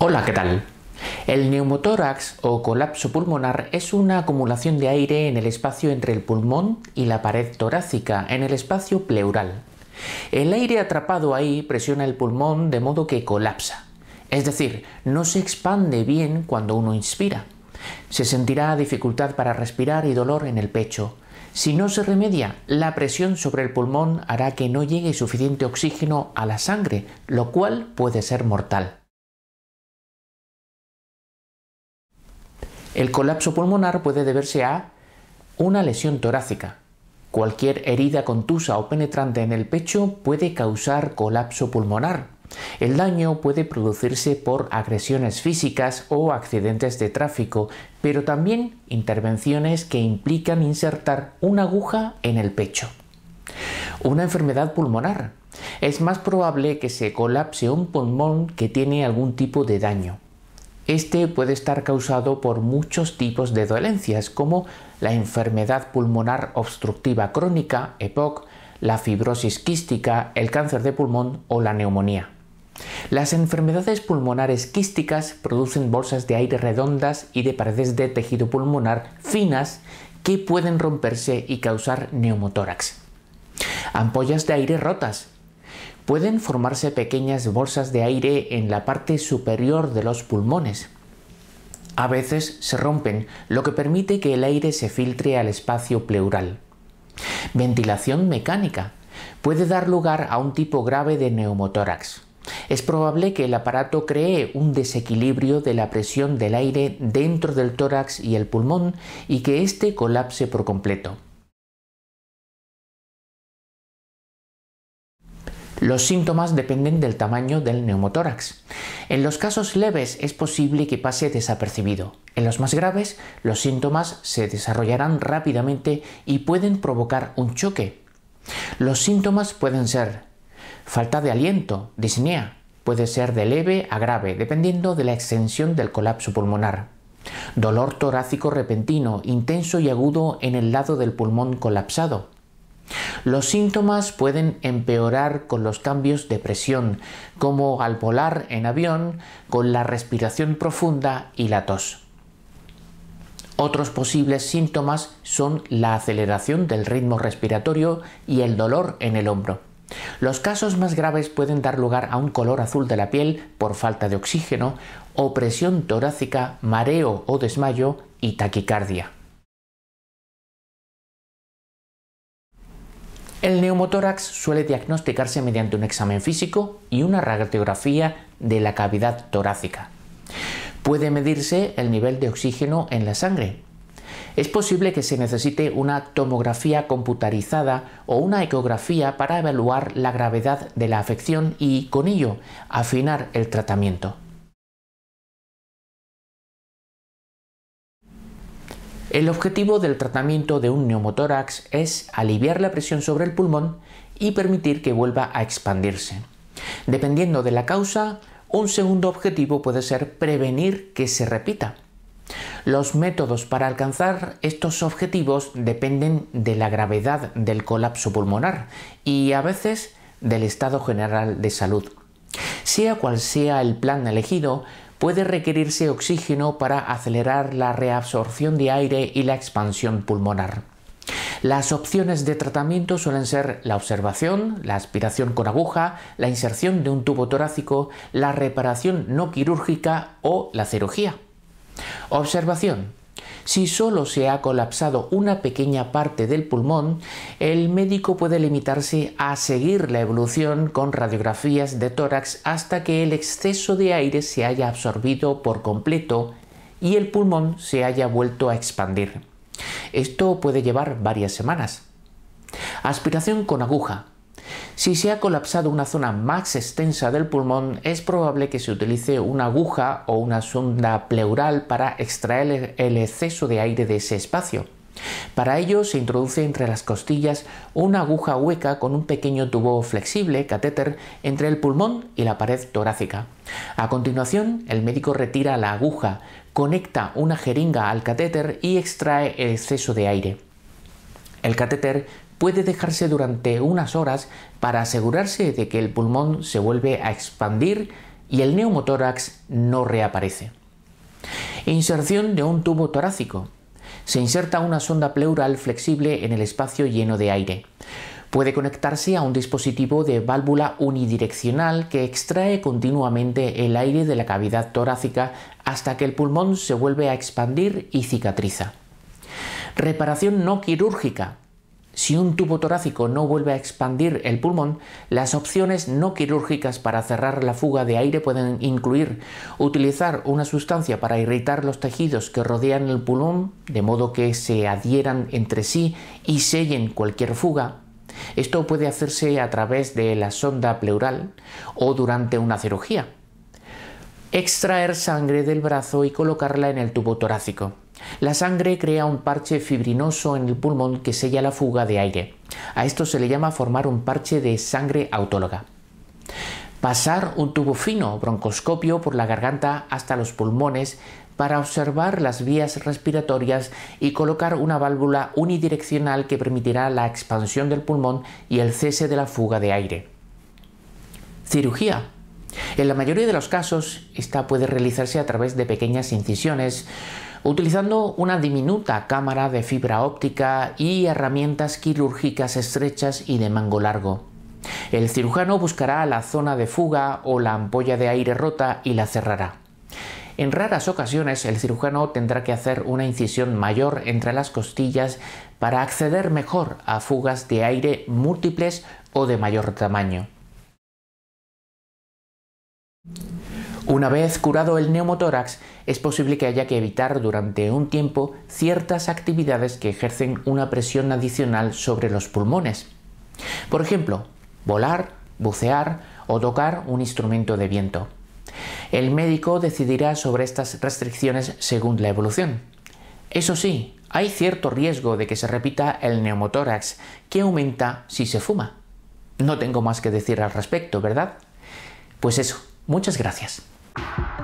Hola, ¿qué tal? El neumotórax o colapso pulmonar es una acumulación de aire en el espacio entre el pulmón y la pared torácica, en el espacio pleural. El aire atrapado ahí presiona el pulmón de modo que colapsa, es decir, no se expande bien cuando uno inspira. Se sentirá dificultad para respirar y dolor en el pecho. Si no se remedia, la presión sobre el pulmón hará que no llegue suficiente oxígeno a la sangre, lo cual puede ser mortal. El colapso pulmonar puede deberse a una lesión torácica. Cualquier herida contusa o penetrante en el pecho puede causar colapso pulmonar. El daño puede producirse por agresiones físicas o accidentes de tráfico, pero también intervenciones que implican insertar una aguja en el pecho. Una enfermedad pulmonar. Es más probable que se colapse un pulmón que tiene algún tipo de daño. Este puede estar causado por muchos tipos de dolencias como la enfermedad pulmonar obstructiva crónica, EPOC, la fibrosis quística, el cáncer de pulmón o la neumonía. Las enfermedades pulmonares quísticas producen bolsas de aire redondas y de paredes de tejido pulmonar finas que pueden romperse y causar neumotórax. Ampollas de aire rotas, pueden formarse pequeñas bolsas de aire en la parte superior de los pulmones. A veces se rompen, lo que permite que el aire se filtre al espacio pleural. Ventilación mecánica puede dar lugar a un tipo grave de neumotórax. Es probable que el aparato cree un desequilibrio de la presión del aire dentro del tórax y el pulmón y que éste colapse por completo. Los síntomas dependen del tamaño del neumotórax. En los casos leves es posible que pase desapercibido. En los más graves, los síntomas se desarrollarán rápidamente y pueden provocar un choque. Los síntomas pueden ser falta de aliento, disnea, puede ser de leve a grave, dependiendo de la extensión del colapso pulmonar. Dolor torácico repentino, intenso y agudo en el lado del pulmón colapsado. Los síntomas pueden empeorar con los cambios de presión, como al volar en avión, con la respiración profunda y la tos. Otros posibles síntomas son la aceleración del ritmo respiratorio y el dolor en el hombro. Los casos más graves pueden dar lugar a un color azul de la piel por falta de oxígeno, opresión torácica, mareo o desmayo y taquicardia. El neumotórax suele diagnosticarse mediante un examen físico y una radiografía de la cavidad torácica. Puede medirse el nivel de oxígeno en la sangre. Es posible que se necesite una tomografía computarizada o una ecografía para evaluar la gravedad de la afección y, con ello, afinar el tratamiento. El objetivo del tratamiento de un neumotórax es aliviar la presión sobre el pulmón y permitir que vuelva a expandirse. Dependiendo de la causa, un segundo objetivo puede ser prevenir que se repita. Los métodos para alcanzar estos objetivos dependen de la gravedad del colapso pulmonar y a veces del estado general de salud. Sea cual sea el plan elegido, puede requerirse oxígeno para acelerar la reabsorción de aire y la expansión pulmonar. Las opciones de tratamiento suelen ser la observación, la aspiración con aguja, la inserción de un tubo torácico, la reparación no quirúrgica o la cirugía. Observación. Si solo se ha colapsado una pequeña parte del pulmón, el médico puede limitarse a seguir la evolución con radiografías de tórax hasta que el exceso de aire se haya absorbido por completo y el pulmón se haya vuelto a expandir. Esto puede llevar varias semanas. Aspiración con aguja, si se ha colapsado una zona más extensa del pulmón, es probable que se utilice una aguja o una sonda pleural para extraer el exceso de aire de ese espacio. Para ello se introduce entre las costillas una aguja hueca con un pequeño tubo flexible, catéter, entre el pulmón y la pared torácica. A continuación, el médico retira la aguja, conecta una jeringa al catéter y extrae el exceso de aire. El catéter puede dejarse durante unas horas para asegurarse de que el pulmón se vuelve a expandir y el neumotórax no reaparece. Inserción de un tubo torácico. Se inserta una sonda pleural flexible en el espacio lleno de aire. Puede conectarse a un dispositivo de válvula unidireccional que extrae continuamente el aire de la cavidad torácica hasta que el pulmón se vuelve a expandir y cicatriza. Reparación no quirúrgica. Si un tubo torácico no vuelve a expandir el pulmón, las opciones no quirúrgicas para cerrar la fuga de aire pueden incluir utilizar una sustancia para irritar los tejidos que rodean el pulmón, de modo que se adhieran entre sí y sellen cualquier fuga. Esto puede hacerse a través de la sonda pleural o durante una cirugía. Extraer sangre del brazo y colocarla en el tubo torácico. La sangre crea un parche fibrinoso en el pulmón que sella la fuga de aire. A esto se le llama formar un parche de sangre autóloga. Pasar un tubo fino broncoscopio por la garganta hasta los pulmones para observar las vías respiratorias y colocar una válvula unidireccional que permitirá la expansión del pulmón y el cese de la fuga de aire. Cirugía. En la mayoría de los casos, esta puede realizarse a través de pequeñas incisiones, utilizando una diminuta cámara de fibra óptica y herramientas quirúrgicas estrechas y de mango largo. El cirujano buscará la zona de fuga o la ampolla de aire rota y la cerrará. En raras ocasiones el cirujano tendrá que hacer una incisión mayor entre las costillas para acceder mejor a fugas de aire múltiples o de mayor tamaño. Una vez curado el neumotórax, es posible que haya que evitar durante un tiempo ciertas actividades que ejercen una presión adicional sobre los pulmones. Por ejemplo, volar, bucear o tocar un instrumento de viento. El médico decidirá sobre estas restricciones según la evolución. Eso sí, hay cierto riesgo de que se repita el neumotórax, que aumenta si se fuma. No tengo más que decir al respecto, ¿verdad? Pues eso, muchas gracias. you.